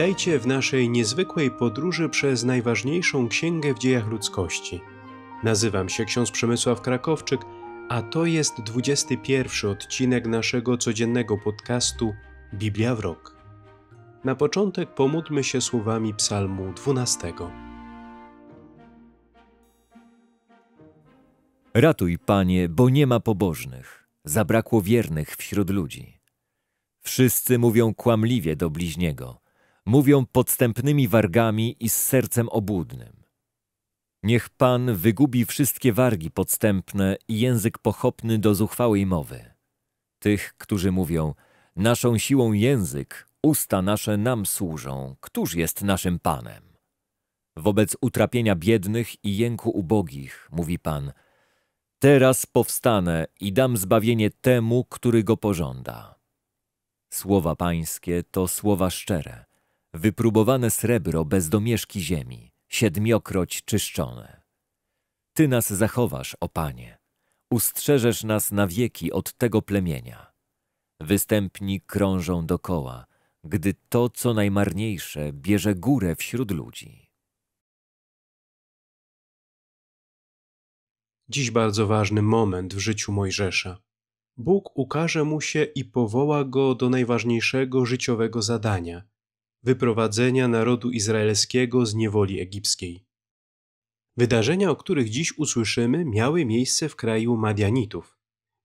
Witajcie w naszej niezwykłej podróży przez najważniejszą księgę w dziejach ludzkości. Nazywam się ksiądz Przemysław Krakowczyk, a to jest 21 odcinek naszego codziennego podcastu Biblia w rok. Na początek pomódlmy się słowami Psalmu 12. Ratuj, Panie, bo nie ma pobożnych, zabrakło wiernych wśród ludzi. Wszyscy mówią kłamliwie do bliźniego – mówią podstępnymi wargami i z sercem obłudnym. Niech Pan wygubi wszystkie wargi podstępne i język pochopny do zuchwałej mowy. Tych, którzy mówią, naszą siłą język, usta nasze nam służą, któż jest naszym Panem? Wobec utrapienia biednych i jęku ubogich, mówi Pan, teraz powstanę i dam zbawienie temu, który go pożąda. Słowa Pańskie to słowa szczere, wypróbowane srebro bez domieszki ziemi, siedmiokroć czyszczone. Ty nas zachowasz, o Panie, ustrzeżesz nas na wieki od tego plemienia. Występni krążą dokoła, gdy to, co najmarniejsze, bierze górę wśród ludzi. Dziś bardzo ważny moment w życiu Mojżesza. Bóg ukaże mu się i powoła go do najważniejszego życiowego zadania – wyprowadzenia narodu izraelskiego z niewoli egipskiej. Wydarzenia, o których dziś usłyszymy, miały miejsce w kraju Madianitów.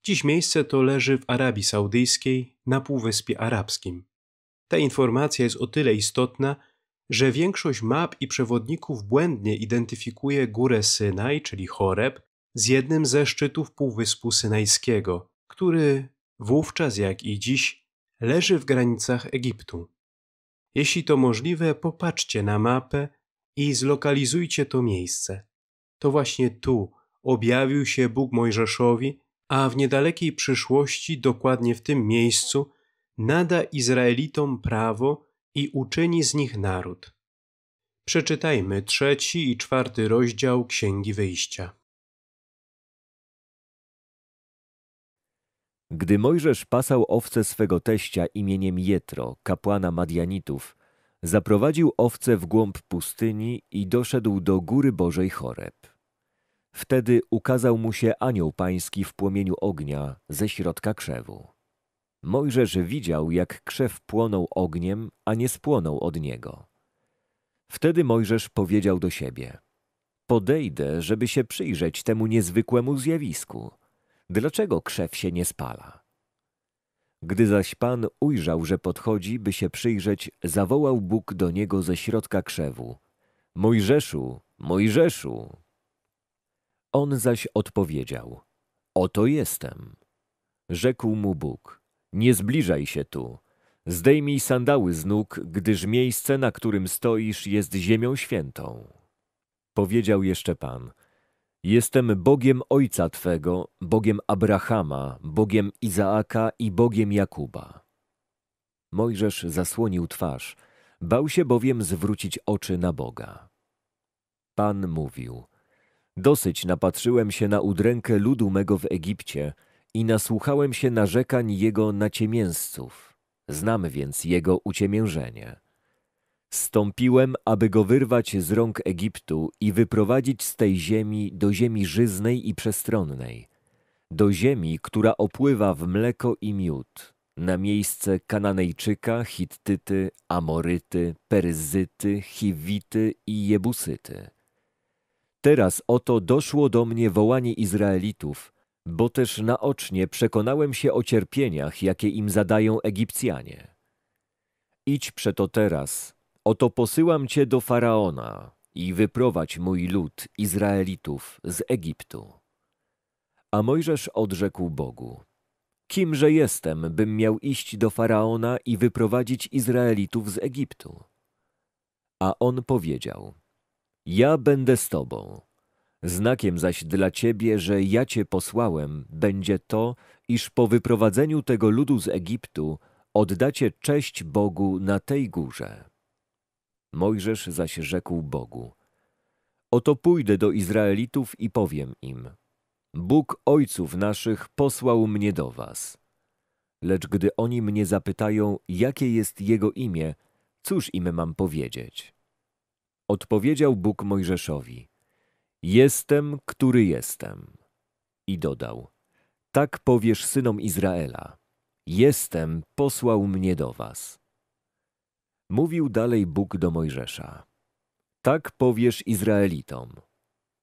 Dziś miejsce to leży w Arabii Saudyjskiej, na Półwyspie Arabskim. Ta informacja jest o tyle istotna, że większość map i przewodników błędnie identyfikuje górę Synaj, czyli Choreb, z jednym ze szczytów Półwyspu Synajskiego, który wówczas jak i dziś leży w granicach Egiptu. Jeśli to możliwe, popatrzcie na mapę i zlokalizujcie to miejsce. To właśnie tu objawił się Bóg Mojżeszowi, a w niedalekiej przyszłości, dokładnie w tym miejscu, nada Izraelitom prawo i uczyni z nich naród. Przeczytajmy trzeci i czwarty rozdział Księgi Wyjścia. Gdy Mojżesz pasał owce swego teścia imieniem Jetro, kapłana Madianitów, zaprowadził owce w głąb pustyni i doszedł do góry Bożej Choreb. Wtedy ukazał mu się anioł pański w płomieniu ognia ze środka krzewu. Mojżesz widział, jak krzew płonął ogniem, a nie spłonął od niego. Wtedy Mojżesz powiedział do siebie: Podejdę, żeby się przyjrzeć temu niezwykłemu zjawisku – dlaczego krzew się nie spala. Gdy zaś pan ujrzał, że podchodzi, by się przyjrzeć, zawołał Bóg do niego ze środka krzewu: Mojżeszu, Mojżeszu! On zaś odpowiedział: Oto jestem. Rzekł mu Bóg: Nie zbliżaj się tu. Zdejmij sandały z nóg, gdyż miejsce, na którym stoisz, jest ziemią świętą. Powiedział jeszcze Pan: Jestem Bogiem ojca Twego, Bogiem Abrahama, Bogiem Izaaka i Bogiem Jakuba. Mojżesz zasłonił twarz, bał się bowiem zwrócić oczy na Boga. Pan mówił: Dosyć napatrzyłem się na udrękę ludu mego w Egipcie i nasłuchałem się narzekań jego naciemięzców. Znam więc jego uciemiężenie. Stąpiłem, aby go wyrwać z rąk Egiptu i wyprowadzić z tej ziemi do ziemi żyznej i przestronnej, do ziemi, która opływa w mleko i miód, na miejsce Kananejczyka, Hittyty, Amoryty, Perzyty, Chiwity i Jebusyty. Teraz oto doszło do mnie wołanie Izraelitów, bo też naocznie przekonałem się o cierpieniach, jakie im zadają Egipcjanie. Idź przeto teraz, Oto posyłam cię do Faraona i wyprowadź mój lud Izraelitów z Egiptu. A Mojżesz odrzekł Bogu. Kimże jestem, bym miał iść do Faraona i wyprowadzić Izraelitów z Egiptu? A on powiedział, Ja będę z tobą. Znakiem zaś dla ciebie, że ja cię posłałem, będzie to, iż po wyprowadzeniu tego ludu z Egiptu oddacie cześć Bogu na tej górze. Mojżesz zaś rzekł Bogu: Oto pójdę do Izraelitów i powiem im: Bóg ojców naszych posłał mnie do was. Lecz gdy oni mnie zapytają, jakie jest jego imię, cóż im mam powiedzieć? Odpowiedział Bóg Mojżeszowi: Jestem, który jestem. I dodał: Tak powiesz synom Izraela: Jestem posłał mnie do was. Mówił dalej Bóg do Mojżesza. Tak powiesz Izraelitom.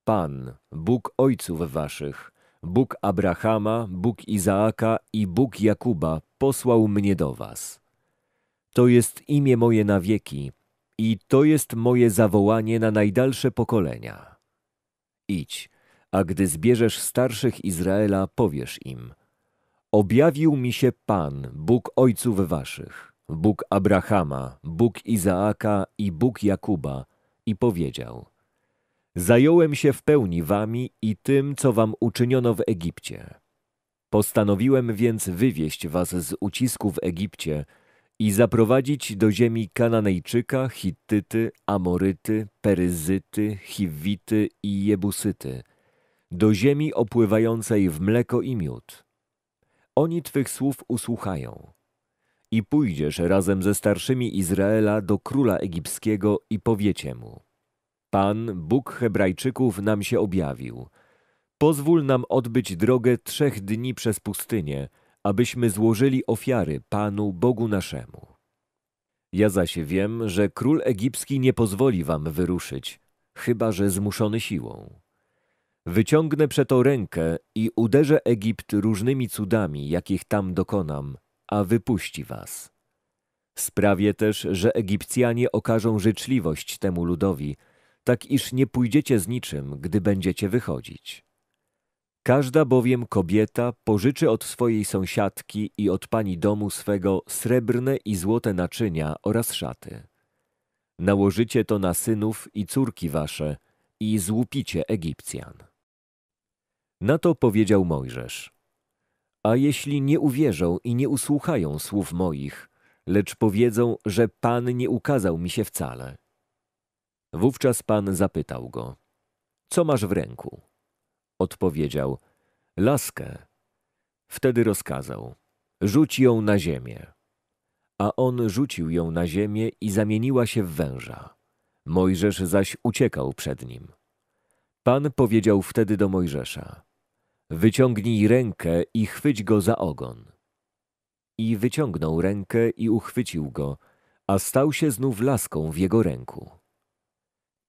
Pan, Bóg ojców waszych, Bóg Abrahama, Bóg Izaaka i Bóg Jakuba posłał mnie do was. To jest imię moje na wieki i to jest moje zawołanie na najdalsze pokolenia. Idź, a gdy zbierzesz starszych Izraela, powiesz im – Objawił mi się Pan, Bóg ojców waszych. Bóg Abrahama, Bóg Izaaka i Bóg Jakuba, i powiedział: Zająłem się w pełni wami i tym, co wam uczyniono w Egipcie. Postanowiłem więc wywieźć was z ucisku w Egipcie i zaprowadzić do ziemi Kananejczyka, Hittyty, Amoryty, Peryzyty, Hiwity i Jebusyty, do ziemi opływającej w mleko i miód. Oni twych słów usłuchają i pójdziesz razem ze starszymi Izraela do króla egipskiego i powiecie mu. Pan, Bóg Hebrajczyków, nam się objawił. Pozwól nam odbyć drogę trzech dni przez pustynię, abyśmy złożyli ofiary Panu Bogu naszemu. Ja zaś wiem, że król egipski nie pozwoli wam wyruszyć, chyba że zmuszony siłą. Wyciągnę przeto rękę i uderzę Egipt różnymi cudami, jakich tam dokonam, a wypuści was. Sprawię też, że Egipcjanie okażą życzliwość temu ludowi, tak iż nie pójdziecie z niczym, gdy będziecie wychodzić. Każda bowiem kobieta pożyczy od swojej sąsiadki i od pani domu swego srebrne i złote naczynia oraz szaty. Nałożycie to na synów i córki wasze i złupicie Egipcjan. Na to powiedział Mojżesz – a jeśli nie uwierzą i nie usłuchają słów moich, lecz powiedzą, że Pan nie ukazał mi się wcale. Wówczas Pan zapytał go, co masz w ręku? Odpowiedział, laskę. Wtedy rozkazał, rzuć ją na ziemię. A on rzucił ją na ziemię i zamieniła się w węża. Mojżesz zaś uciekał przed nim. Pan powiedział wtedy do Mojżesza, Wyciągnij rękę i chwyć go za ogon. I wyciągnął rękę i uchwycił go, a stał się znów laską w jego ręku.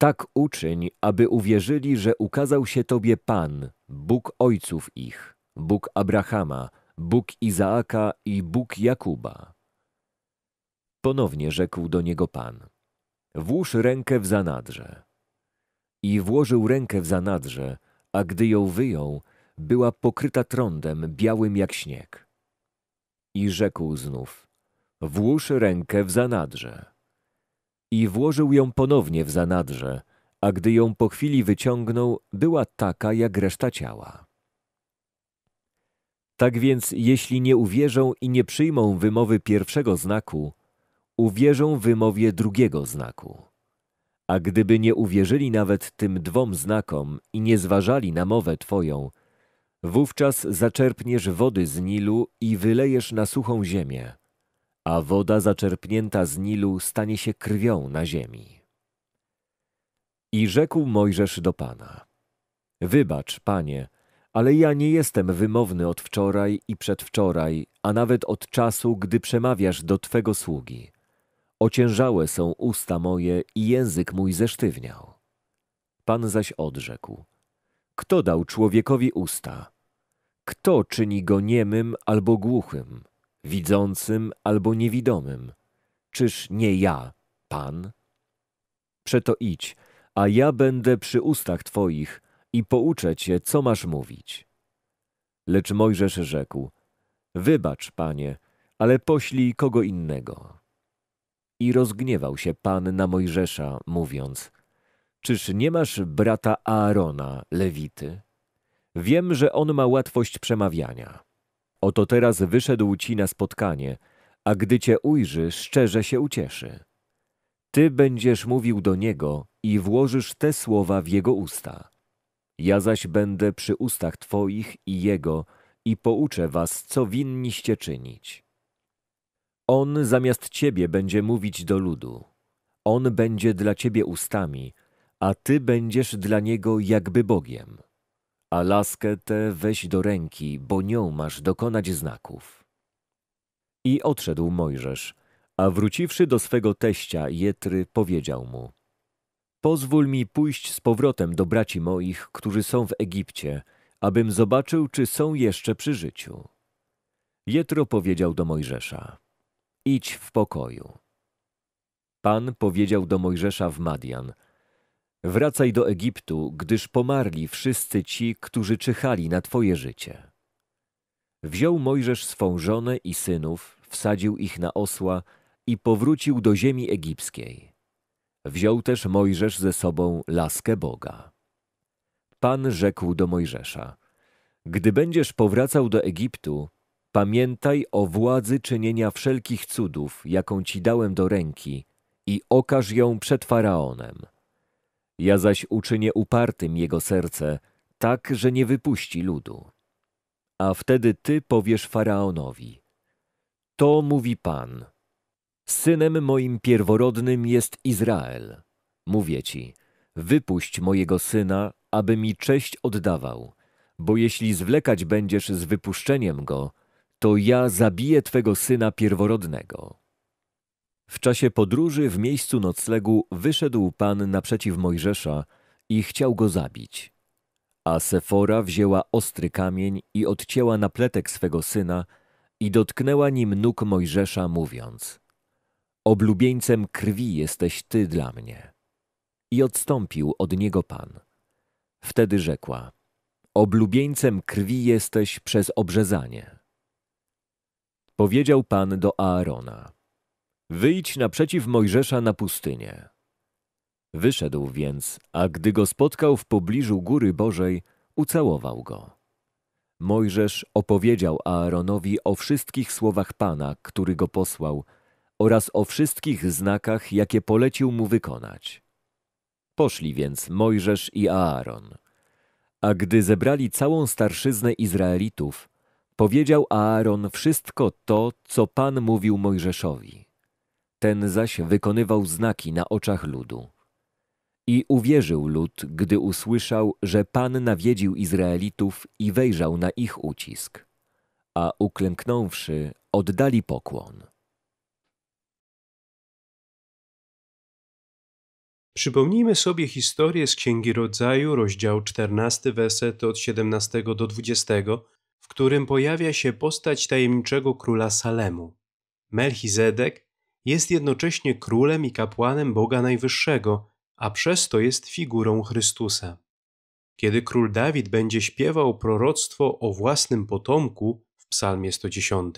Tak uczyń, aby uwierzyli, że ukazał się Tobie Pan, Bóg ojców ich, Bóg Abrahama, Bóg Izaaka i Bóg Jakuba. Ponownie rzekł do niego Pan: Włóż rękę w zanadrze. I włożył rękę w zanadrze, a gdy ją wyjął, była pokryta trądem białym jak śnieg. I rzekł znów, włóż rękę w zanadrze. I włożył ją ponownie w zanadrze, a gdy ją po chwili wyciągnął, była taka jak reszta ciała. Tak więc, jeśli nie uwierzą i nie przyjmą wymowy pierwszego znaku, uwierzą wymowie drugiego znaku. A gdyby nie uwierzyli nawet tym dwom znakom i nie zważali na mowę Twoją, Wówczas zaczerpniesz wody z Nilu i wylejesz na suchą ziemię, a woda zaczerpnięta z Nilu stanie się krwią na ziemi. I rzekł Mojżesz do Pana: Wybacz, Panie, ale ja nie jestem wymowny od wczoraj i przedwczoraj, a nawet od czasu, gdy przemawiasz do Twego sługi. Ociężałe są usta moje i język mój zesztywniał. Pan zaś odrzekł: Kto dał człowiekowi usta? Kto czyni go niemym albo głuchym, widzącym albo niewidomym? Czyż nie ja, Pan? Przeto idź, a ja będę przy ustach Twoich i pouczę Cię, co masz mówić. Lecz Mojżesz rzekł, wybacz, Panie, ale poślij kogo innego. I rozgniewał się Pan na Mojżesza, mówiąc, czyż nie masz brata Aarona, Lewity? Wiem, że on ma łatwość przemawiania. Oto teraz wyszedł ci na spotkanie, a gdy cię ujrzy, szczerze się ucieszy. Ty będziesz mówił do niego i włożysz te słowa w jego usta. Ja zaś będę przy ustach twoich i jego i pouczę was, co winniście czynić. On zamiast ciebie będzie mówić do ludu. On będzie dla ciebie ustami, a ty będziesz dla niego jakby Bogiem a laskę tę weź do ręki, bo nią masz dokonać znaków. I odszedł Mojżesz, a wróciwszy do swego teścia Jetry, powiedział mu Pozwól mi pójść z powrotem do braci moich, którzy są w Egipcie, abym zobaczył, czy są jeszcze przy życiu. Jetro powiedział do Mojżesza Idź w pokoju. Pan powiedział do Mojżesza w Madian – Wracaj do Egiptu, gdyż pomarli wszyscy ci, którzy czyhali na Twoje życie. Wziął Mojżesz swą żonę i synów, wsadził ich na osła i powrócił do ziemi egipskiej. Wziął też Mojżesz ze sobą laskę Boga. Pan rzekł do Mojżesza, gdy będziesz powracał do Egiptu, pamiętaj o władzy czynienia wszelkich cudów, jaką ci dałem do ręki i okaż ją przed Faraonem – ja zaś uczynię upartym jego serce, tak, że nie wypuści ludu. A wtedy ty powiesz faraonowi: To mówi Pan. Synem moim pierworodnym jest Izrael. Mówię ci: Wypuść mojego syna, aby mi cześć oddawał, bo jeśli zwlekać będziesz z wypuszczeniem go, to ja zabiję twego syna pierworodnego. W czasie podróży w miejscu noclegu wyszedł Pan naprzeciw Mojżesza i chciał go zabić. A Sefora wzięła ostry kamień i odcięła napletek swego syna i dotknęła nim nóg Mojżesza, mówiąc Oblubieńcem krwi jesteś Ty dla mnie. I odstąpił od niego Pan. Wtedy rzekła Oblubieńcem krwi jesteś przez obrzezanie. Powiedział Pan do Aarona – Wyjdź naprzeciw Mojżesza na pustynię. Wyszedł więc, a gdy go spotkał w pobliżu góry Bożej, ucałował go. Mojżesz opowiedział Aaronowi o wszystkich słowach Pana, który go posłał, oraz o wszystkich znakach, jakie polecił mu wykonać. Poszli więc Mojżesz i Aaron. A gdy zebrali całą starszyznę Izraelitów, powiedział Aaron wszystko to, co Pan mówił Mojżeszowi ten zaś wykonywał znaki na oczach ludu. I uwierzył lud, gdy usłyszał, że Pan nawiedził Izraelitów i wejrzał na ich ucisk, a uklęknąwszy, oddali pokłon. Przypomnijmy sobie historię z Księgi Rodzaju, rozdział 14, werset od 17 do 20, w którym pojawia się postać tajemniczego króla Salemu. Melchizedek, jest jednocześnie królem i kapłanem Boga Najwyższego, a przez to jest figurą Chrystusa. Kiedy król Dawid będzie śpiewał proroctwo o własnym potomku w Psalmie 110,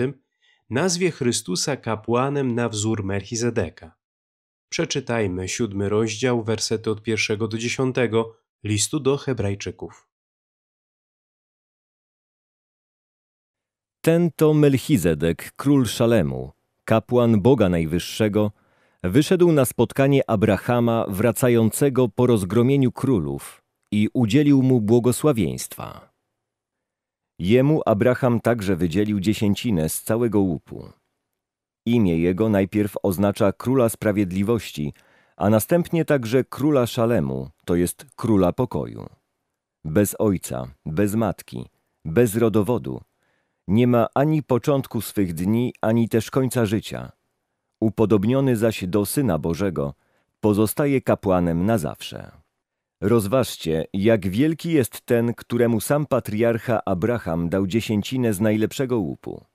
nazwie Chrystusa kapłanem na wzór Melchizedeka. Przeczytajmy siódmy rozdział, wersety od pierwszego do dziesiątego listu do Hebrajczyków. Ten to Melchizedek, król Szalemu, kapłan Boga Najwyższego, wyszedł na spotkanie Abrahama wracającego po rozgromieniu królów i udzielił mu błogosławieństwa. Jemu Abraham także wydzielił dziesięcinę z całego łupu. Imię jego najpierw oznacza króla sprawiedliwości, a następnie także króla szalemu, to jest króla pokoju. Bez ojca, bez matki, bez rodowodu – nie ma ani początku swych dni, ani też końca życia. Upodobniony zaś do Syna Bożego, pozostaje kapłanem na zawsze. Rozważcie, jak wielki jest ten, któremu sam patriarcha Abraham dał dziesięcinę z najlepszego łupu.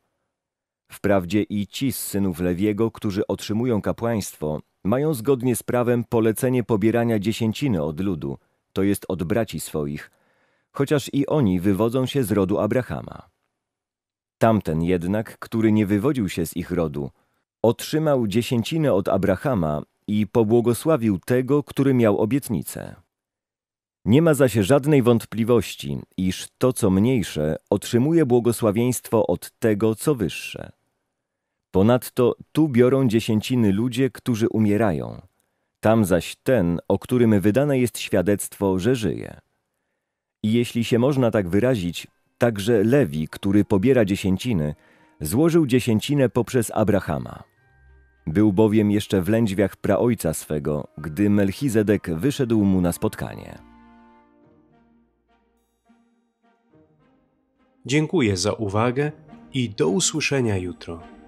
Wprawdzie i ci z synów Lewiego, którzy otrzymują kapłaństwo, mają zgodnie z prawem polecenie pobierania dziesięciny od ludu, to jest od braci swoich, chociaż i oni wywodzą się z rodu Abrahama. Tamten jednak, który nie wywodził się z ich rodu, otrzymał dziesięcinę od Abrahama i pobłogosławił tego, który miał obietnicę. Nie ma zaś żadnej wątpliwości, iż to, co mniejsze, otrzymuje błogosławieństwo od tego, co wyższe. Ponadto tu biorą dziesięciny ludzie, którzy umierają, tam zaś ten, o którym wydane jest świadectwo, że żyje. I jeśli się można tak wyrazić, Także Lewi, który pobiera dziesięciny, złożył dziesięcinę poprzez Abrahama. Był bowiem jeszcze w lędźwiach praojca swego, gdy Melchizedek wyszedł mu na spotkanie. Dziękuję za uwagę i do usłyszenia jutro.